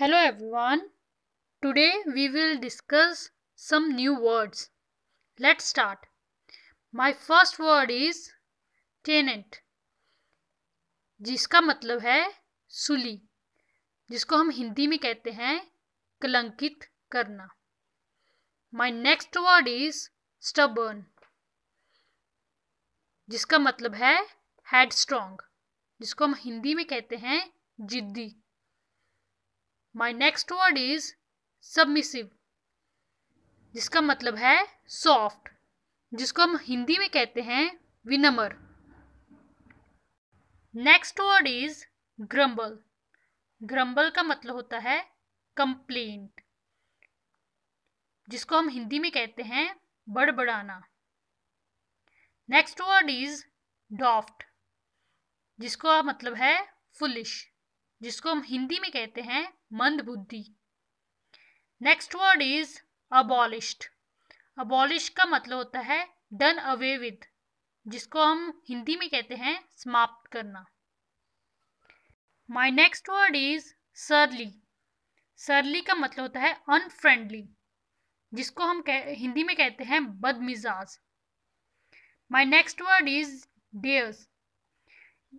hello everyone today we will discuss some new words let start my first word is tenant जिसका मतलब है सुली जिसको हम हिंदी में कहते हैं कलंकित करना my next word is stubborn जिसका मतलब है हेड जिसको हम हिंदी में कहते हैं जिद्दी my next word is submissive जिसका मतलब है सॉफ्ट जिसको हम हिंदी में कहते हैं विनम्र next word is grumble grumble का मतलब होता है कंप्लेंट जिसको हम हिंदी में कहते हैं बड़बड़ाना नेक्स्ट वर्ड इज डॉफ्ट जिसको मतलब है फुलिश जिसको हम हिंदी में कहते हैं मंद बुद्धि next word is abolished abolish का मतलब होता है डन अवे विद जिसको हम हिंदी में कहते हैं समाप्त करना माई नेक्स्ट वर्ड इज सरली सरली का मतलब होता है अनफ्रेंडली जिसको हम कह, हिंदी में कहते हैं बदमिजाज my next word is dares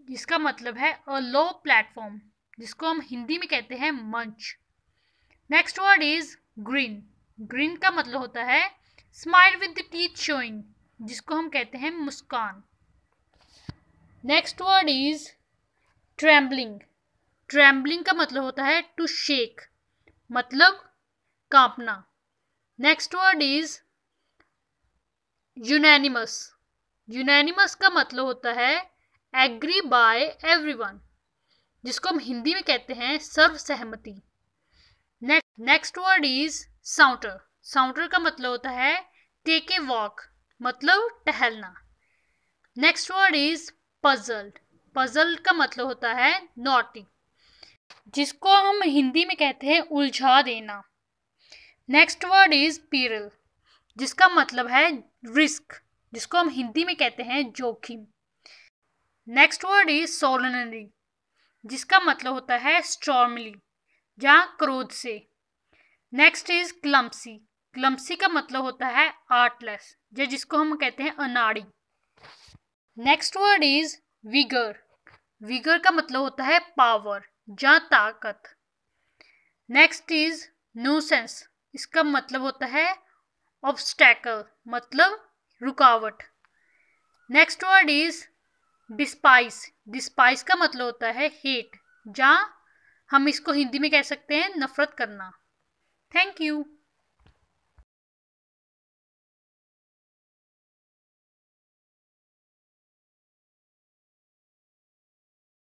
जिसका मतलब है अ लो प्लेटफॉर्म जिसको हम हिंदी में कहते हैं मंच next word is grin grin का मतलब होता है smile with the teeth showing जिसको हम कहते हैं मुस्कान next word is trembling trembling का मतलब होता है टू शेक मतलब कांपना next word is unanimous unanimous का मतलब होता है एग्री बाय एवरीवन जिसको हम हिंदी में कहते हैं सर्वसहमति next word is saunter saunter का मतलब होता है टेक ए वॉक मतलब टहलना next word is puzzle puzzle का मतलब होता है नॉटी जिसको हम हिंदी में कहते हैं उलझा देना नेक्स्ट वर्ड इज पीरल जिसका मतलब है रिस्क जिसको हम हिंदी में कहते हैं जोखिम नेक्स्ट वर्ड इज सोलनरी जिसका मतलब होता है स्ट्रॉमली या क्रोध से नेक्स्ट इज क्लम्सी क्लम्सी का मतलब होता है आर्टलेस या जिसको हम कहते हैं अनाड़ी next word is vigour vigour का मतलब होता है पावर या ताकत नेक्स्ट इज न्यूसेंस इसका मतलब होता है ऑब्स्टैकल मतलब रुकावट next word is despise despise का मतलब होता है हेट जहाँ हम इसको हिंदी में कह सकते हैं नफरत करना थैंक यू